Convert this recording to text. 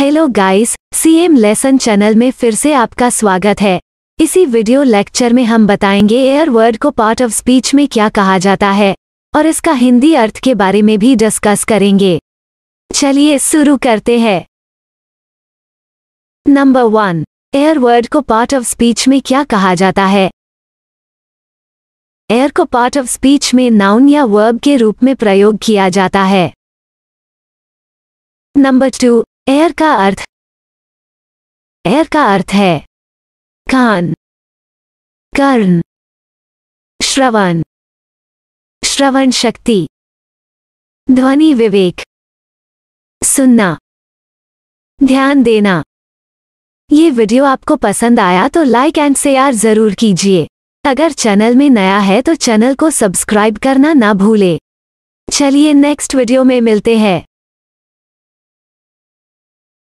hello guys CM lesson channel में फिर से आपका स्वागत है इसी वीडियो लेक्चर में हम बताएंगे एयर वर्ड को पार्ट ऑफ स्पीच में क्या कहा जाता है और इसका हिंदी अर्थ के बारे में भी डिस्कस करेंगे चलिए शुरू करते हैं नंबर वन एयर वर्ड को पार्ट ऑफ स्पीच में क्या कहा जाता है एयर को पार्ट ऑफ स्पीच में नाउन या वर्ब के रूप में प्रयोग किया जाता है नंबर टू एयर का अर्थ एयर का अर्थ है कान कर्ण श्रवण श्रवण शक्ति ध्वनि विवेक सुनना ध्यान देना ये वीडियो आपको पसंद आया तो लाइक एंड शेयर जरूर कीजिए अगर चैनल में नया है तो चैनल को सब्सक्राइब करना ना भूले चलिए नेक्स्ट वीडियो में मिलते हैं